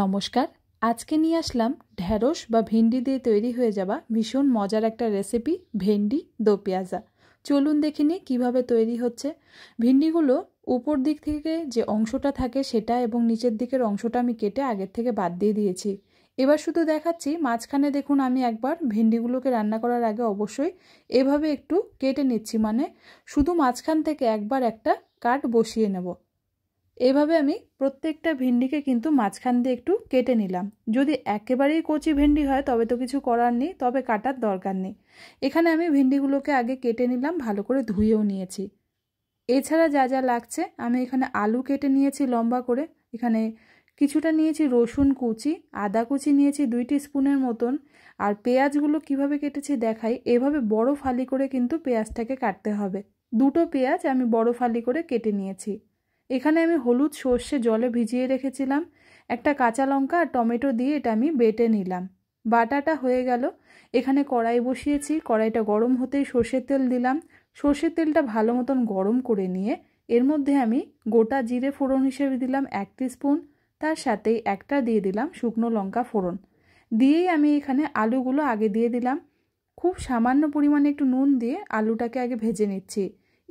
নমস্কার আজকে নিয়ে আসলাম ঢ্যাঁড়স বা ভেন্ডি দিয়ে তৈরি হয়ে যাওয়া ভীষণ মজার একটা রেসিপি ভেন্ডি দো পেঁয়াজা চলুন দেখে নিই কীভাবে তৈরি হচ্ছে ভেন্ডিগুলো উপর দিক থেকে যে অংশটা থাকে সেটা এবং নিচের দিকের অংশটা আমি কেটে আগের থেকে বাদ দিয়ে দিয়েছি এবার শুধু দেখাচ্ছি মাঝখানে দেখুন আমি একবার ভেন্ডিগুলোকে রান্না করার আগে অবশ্যই এভাবে একটু কেটে নিচ্ছি মানে শুধু মাঝখান থেকে একবার একটা কাট বসিয়ে নেব এভাবে আমি প্রত্যেকটা ভেন্ডিকে কিন্তু মাঝখান দিয়ে একটু কেটে নিলাম যদি একেবারেই কচি ভেন্ডি হয় তবে তো কিছু করার নেই তবে কাটার দরকার নেই এখানে আমি ভেন্ডিগুলোকে আগে কেটে নিলাম ভালো করে ধুয়েও নিয়েছি এছাড়া যা যা লাগছে আমি এখানে আলু কেটে নিয়েছি লম্বা করে এখানে কিছুটা নিয়েছি রসুন কুচি আদা কুচি নিয়েছি দুইটি স্পুনের মতন আর পেঁয়াজগুলো কিভাবে কেটেছি দেখাই এভাবে বড় ফালি করে কিন্তু পেঁয়াজটাকে কাটতে হবে দুটো পেঁয়াজ আমি বড় ফালি করে কেটে নিয়েছি এখানে আমি হলুদ সর্ষে জলে ভিজিয়ে রেখেছিলাম একটা কাঁচা লঙ্কা আর টমেটো দিয়ে এটা আমি বেটে নিলাম বাটাটা হয়ে গেল এখানে কড়াই বসিয়েছি কড়াইটা গরম হতেই সর্ষের তেল দিলাম সর্ষের তেলটা ভালো মতন গরম করে নিয়ে এর মধ্যে আমি গোটা জিরে ফোড়ন হিসেবে দিলাম এক স্পুন তার সাথেই একটা দিয়ে দিলাম শুকনো লঙ্কা ফোড়ন দিয়েই আমি এখানে আলুগুলো আগে দিয়ে দিলাম খুব সামান্য পরিমাণে একটু নুন দিয়ে আলুটাকে আগে ভেজে নিচ্ছি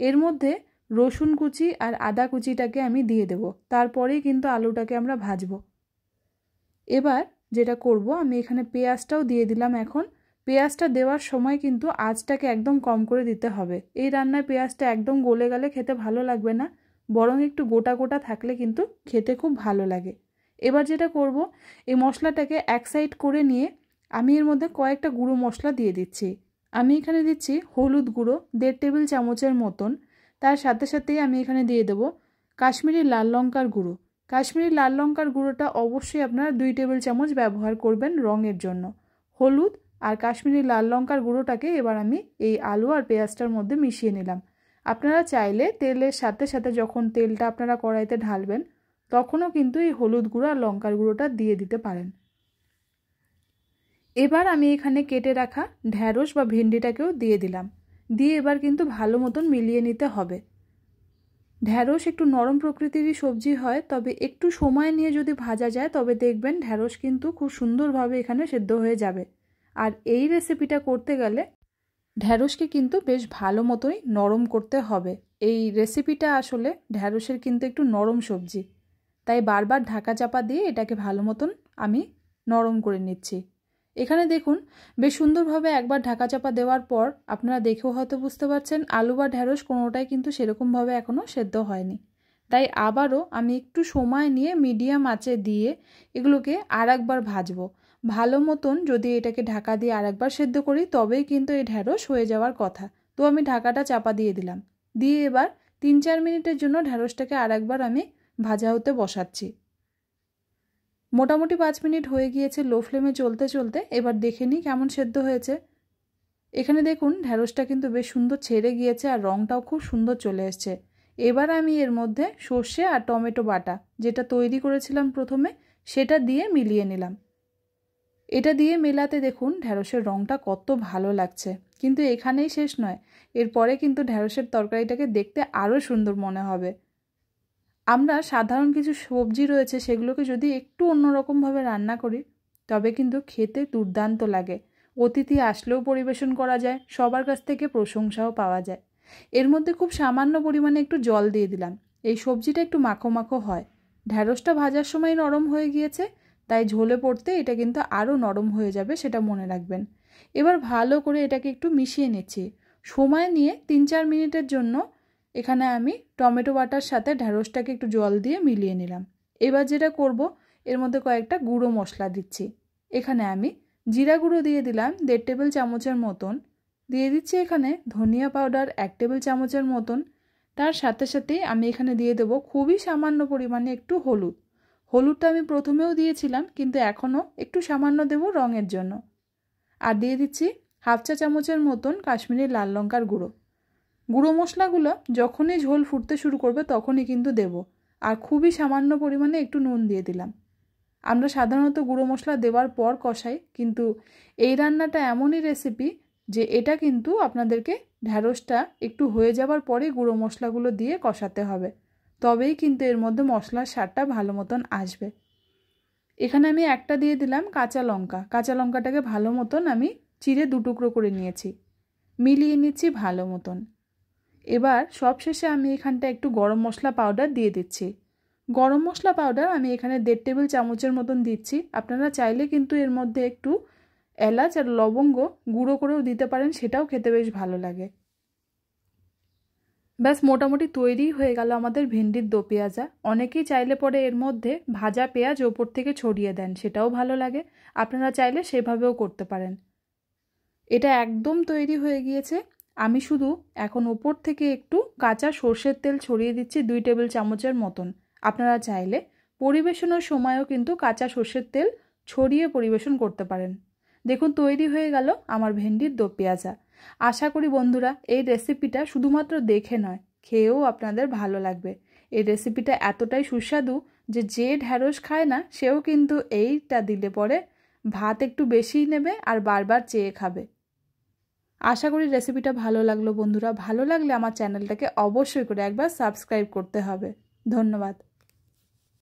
এর মধ্যে রসুন কুচি আর আদা কুচিটাকে আমি দিয়ে দেব তারপরেই কিন্তু আলুটাকে আমরা ভাজব এবার যেটা করব আমি এখানে পেঁয়াজটাও দিয়ে দিলাম এখন পেঁয়াজটা দেওয়ার সময় কিন্তু আঁচটাকে একদম কম করে দিতে হবে এই রান্নায় পেঁয়াজটা একদম গলে গেলে খেতে ভালো লাগবে না বরং একটু গোটা গোটা থাকলে কিন্তু খেতে খুব ভালো লাগে এবার যেটা করব এই মশলাটাকে এক সাইড করে নিয়ে আমি এর মধ্যে কয়েকটা গুঁড়ো মশলা দিয়ে দিচ্ছি আমি এখানে দিচ্ছি হলুদ গুঁড়ো দেড় টেবিল চামচের মতন তার সাথে সাথেই আমি এখানে দিয়ে দেবো কাশ্মীরি লাল লঙ্কার গুঁড়ো কাশ্মীরি লাল লঙ্কার গুঁড়োটা অবশ্যই আপনারা দুই টেবিল চামচ ব্যবহার করবেন রঙের জন্য হলুদ আর কাশ্মীরি লাল লঙ্কার গুঁড়োটাকে এবার আমি এই আলু আর পেঁয়াজটার মধ্যে মিশিয়ে নিলাম আপনারা চাইলে তেলের সাথে সাথে যখন তেলটা আপনারা কড়াইতে ঢালবেন তখনও কিন্তু এই হলুদ গুঁড়ো আর লঙ্কার গুঁড়োটা দিয়ে দিতে পারেন এবার আমি এখানে কেটে রাখা ঢ্যাঁড়স বা ভেন্ডিটাকেও দিয়ে দিলাম দিয়ে এবার কিন্তু ভালো মতন মিলিয়ে নিতে হবে ঢ্যাঁড়স একটু নরম প্রকৃতিরই সবজি হয় তবে একটু সময় নিয়ে যদি ভাজা যায় তবে দেখবেন ঢ্যাঁড়স কিন্তু খুব সুন্দরভাবে এখানে সেদ্ধ হয়ে যাবে আর এই রেসিপিটা করতে গেলে ঢ্যাঁড়সকে কিন্তু বেশ ভালো মতোই নরম করতে হবে এই রেসিপিটা আসলে ঢ্যাঁড়সের কিন্তু একটু নরম সবজি তাই বারবার ঢাকা চাপা দিয়ে এটাকে ভালো মতন আমি নরম করে নিচ্ছি এখানে দেখুন বেশ সুন্দরভাবে একবার ঢাকা চাপা দেওয়ার পর আপনারা দেখেও হয়তো বুঝতে পারছেন আলু বা ঢেঁড়স কোনোটাই কিন্তু সেরকমভাবে এখনও সেদ্ধ হয়নি তাই আবারও আমি একটু সময় নিয়ে মিডিয়াম আঁচে দিয়ে এগুলোকে আর একবার ভাজবো ভালো মতন যদি এটাকে ঢাকা দিয়ে আর একবার সেদ্ধ করি তবেই কিন্তু এই ঢ্যাঁড়স হয়ে যাওয়ার কথা তো আমি ঢাকাটা চাপা দিয়ে দিলাম দিয়ে এবার তিন চার মিনিটের জন্য ঢ্যাঁড়সটাকে আর একবার আমি ভাজা হতে বসাচ্ছি মোটামুটি পাঁচ মিনিট হয়ে গিয়েছে লো ফ্লেমে চলতে চলতে এবার দেখে নিই কেমন সেদ্ধ হয়েছে এখানে দেখুন ঢ্যাঁড়সটা কিন্তু বেশ সুন্দর ছেড়ে গিয়েছে আর রঙটাও খুব সুন্দর চলে এসছে এবার আমি এর মধ্যে সর্ষে আর টমেটো বাটা যেটা তৈরি করেছিলাম প্রথমে সেটা দিয়ে মিলিয়ে নিলাম এটা দিয়ে মেলাতে দেখুন ঢ্যাঁড়সের রঙটা কত ভালো লাগছে কিন্তু এখানেই শেষ নয় এরপরে কিন্তু ঢ্যাঁড়সের তরকারিটাকে দেখতে আরও সুন্দর মনে হবে আমরা সাধারণ কিছু সবজি রয়েছে সেগুলোকে যদি একটু অন্যরকমভাবে রান্না করি তবে কিন্তু খেতে দুর্দান্ত লাগে অতিথি আসলেও পরিবেশন করা যায় সবার কাছ থেকে প্রশংসাও পাওয়া যায় এর মধ্যে খুব সামান্য পরিমাণে একটু জল দিয়ে দিলাম এই সবজিটা একটু মাখো মাখো হয় ঢ্যাঁড়সটা ভাজার সময় নরম হয়ে গিয়েছে তাই ঝোলে পড়তে এটা কিন্তু আরও নরম হয়ে যাবে সেটা মনে রাখবেন এবার ভালো করে এটাকে একটু মিশিয়ে নিচ্ছি সময় নিয়ে তিন চার মিনিটের জন্য এখানে আমি টমেটো বাটার সাথে ঢ্যাঁড়সটাকে একটু জল দিয়ে মিলিয়ে নিলাম এবার যেটা করব এর মধ্যে কয়েকটা গুঁড়ো মশলা দিচ্ছি এখানে আমি জিরা গুঁড়ো দিয়ে দিলাম দেড় টেবিল চামচের মতন দিয়ে দিচ্ছি এখানে ধনিয়া পাউডার এক টেবিল চামচের মতন তার সাথে সাথে আমি এখানে দিয়ে দেব খুবই সামান্য পরিমাণে একটু হলুদ হলুদটা আমি প্রথমেও দিয়েছিলাম কিন্তু এখনও একটু সামান্য দেব রঙের জন্য আর দিয়ে দিচ্ছি হাফ চা চামচের মতন কাশ্মীরি লাল লঙ্কার গুঁড়ো গুঁড়ো মশলাগুলো যখনই ঝোল ফুটতে শুরু করবে তখনই কিন্তু দেব আর খুবই সামান্য পরিমাণে একটু নুন দিয়ে দিলাম আমরা সাধারণত গুঁড়ো মশলা দেওয়ার পর কষাই কিন্তু এই রান্নাটা এমনই রেসিপি যে এটা কিন্তু আপনাদেরকে ঢ্যাঁড়সটা একটু হয়ে যাওয়ার পরে গুঁড়ো মশলাগুলো দিয়ে কষাতে হবে তবেই কিন্তু এর মধ্যে মশলার স্বাদটা ভালো মতন আসবে এখানে আমি একটা দিয়ে দিলাম কাঁচা লঙ্কা কাঁচা লঙ্কাটাকে ভালো মতন আমি চিড়ে দু টুকরো করে নিয়েছি মিলিয়ে নিচ্ছি ভালো মতন এবার সবশেষে আমি এখানটা একটু গরম মশলা পাউডার দিয়ে দিচ্ছি গরম মশলা পাউডার আমি এখানে দেড় টেবিল চামচের মতন দিচ্ছি আপনারা চাইলে কিন্তু এর মধ্যে একটু এলাচ আর লবঙ্গ গুঁড়ো করেও দিতে পারেন সেটাও খেতে বেশ ভালো লাগে ব্যাস মোটামুটি তৈরি হয়ে গেল আমাদের ভেন্ডির দো পেঁয়াজা অনেকেই চাইলে পরে এর মধ্যে ভাজা পেঁয়াজ ওপর থেকে ছড়িয়ে দেন সেটাও ভালো লাগে আপনারা চাইলে সেভাবেও করতে পারেন এটা একদম তৈরি হয়ে গিয়েছে আমি শুধু এখন ওপর থেকে একটু কাঁচা সর্ষের তেল ছড়িয়ে দিচ্ছি দুই টেবিল চামচের মতন আপনারা চাইলে পরিবেশনের সময়ও কিন্তু কাঁচা সর্ষের তেল ছড়িয়ে পরিবেশন করতে পারেন দেখুন তৈরি হয়ে গেল আমার ভেন্ডির দো পেঁয়াজা আশা করি বন্ধুরা এই রেসিপিটা শুধুমাত্র দেখে নয় খেয়েও আপনাদের ভালো লাগবে এই রেসিপিটা এতটাই সুস্বাদু যে যে ঢ্যাঁড়স খায় না সেও কিন্তু এইটা দিলে পরে ভাত একটু বেশিই নেবে আর বারবার চেয়ে খাবে আশা করি রেসিপিটা ভালো লাগলো বন্ধুরা ভালো লাগলে আমার চ্যানেলটাকে অবশ্যই করে একবার সাবস্ক্রাইব করতে হবে ধন্যবাদ